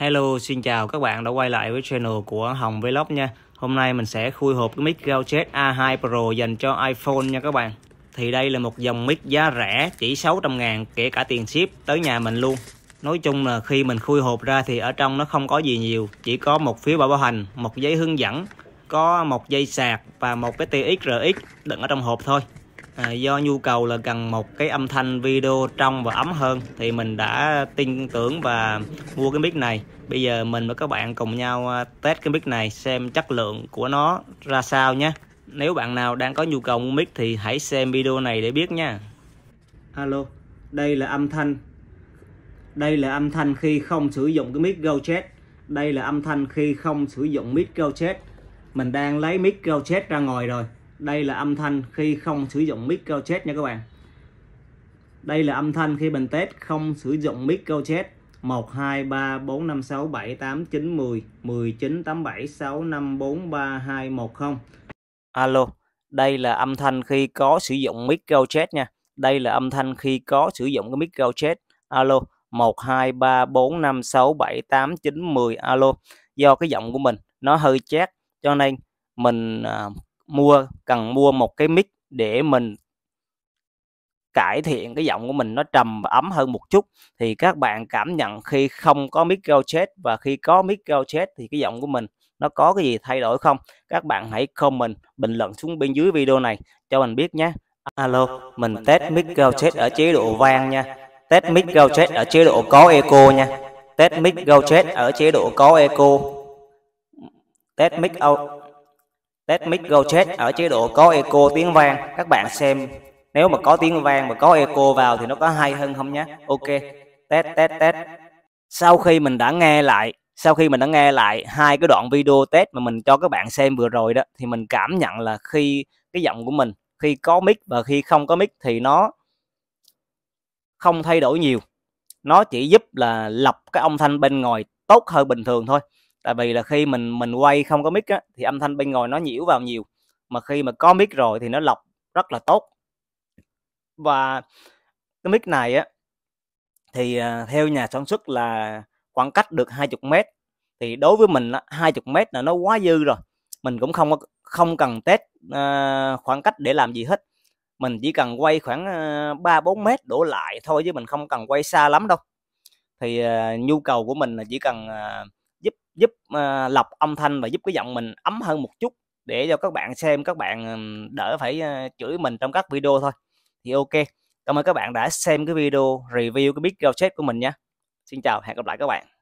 Hello, xin chào các bạn đã quay lại với channel của Hồng Vlog nha Hôm nay mình sẽ khui hộp cái mic Gauchet A2 Pro dành cho iPhone nha các bạn Thì đây là một dòng mic giá rẻ chỉ 600 ngàn kể cả tiền ship tới nhà mình luôn Nói chung là khi mình khui hộp ra thì ở trong nó không có gì nhiều Chỉ có một phiếu bảo hành, một giấy hướng dẫn, có một dây sạc và một cái TX RX đựng ở trong hộp thôi à, do nhu cầu là cần một cái âm thanh video trong và ấm hơn thì mình đã tin tưởng và mua cái mic này bây giờ mình và các bạn cùng nhau à, test cái mic này xem chất lượng của nó ra sao nhé nếu bạn nào đang có nhu cầu mua mic thì hãy xem video này để biết nha alo đây là âm thanh đây là âm thanh khi không sử dụng cái mic Gauchet đây là âm thanh khi không sử dụng mic Gauchet mình đang lấy mic Gauchet ra ngoài rồi đây là âm thanh khi không sử dụng mic cao chết nha các bạn đây là âm thanh khi bình test không sử dụng mic cao chết 1 2 3 4 5 6 7 8 9 10 19 87 6 5 4 3 2 1 0 Alo, đây là âm thanh khi có sử dụng mic cao chết nha. Đây là âm thanh khi có sử dụng cái mic cao chết. Alo, 1 2 3 4 5 6 7 8 9 10 alo. Do cái giọng của mình nó hơi chát cho nên mình à, mua cần mua một cái mic để mình cải thiện cái giọng của mình nó trầm và ấm hơn một chút thì các bạn cảm nhận khi không có micro chat và khi có micro chat thì cái giọng của mình nó có cái gì thay đổi không các bạn hãy comment bình luận xuống bên dưới video này cho mình biết nhé alo mình, mình test micro chat ở chế độ vang nha test micro chat ở chế độ có eco nha test micro chat ở chế độ có eco test mic out Test mic Gochet ở chế độ có eco tiếng vang. Các bạn xem nếu mà có tiếng vang mà có eco vào thì nó có hay hơn không nhé. Ok, test test test. Sau khi mình đã nghe lại sau khi mình đã nghe lại hai cái đoạn video test mà mình cho các bạn xem vừa rồi đó thì mình cảm nhận là khi cái giọng của mình khi có mic và khi không có mic thì nó không thay đổi nhiều nó chỉ giúp là lọc cái âm thanh bên ngoài tốt hơn bình thường thôi tại vì là khi mình mình quay không có mic á, thì âm thanh bên ngoài nó nhiễu vào nhiều mà khi mà có mic rồi thì nó lọc rất là tốt và cái mic này á thì à, theo nhà sản xuất là khoảng cách được 20 mét thì đối với mình 20 mét là nó quá dư rồi mình cũng không không cần test à, khoảng cách để làm gì hết mình chỉ cần quay khoảng à, ba bốn mét đổ lại thôi chứ mình không cần quay xa lắm đâu thì nhu cầu của mình là chỉ cần giúp uh, lọc âm thanh và giúp cái giọng mình ấm hơn một chút để cho các bạn xem các bạn đỡ phải uh, chửi mình trong các video thôi thì ok cảm ơn các bạn đã xem cái video review cái biết Gadget của mình nha xin chào hẹn gặp lại các bạn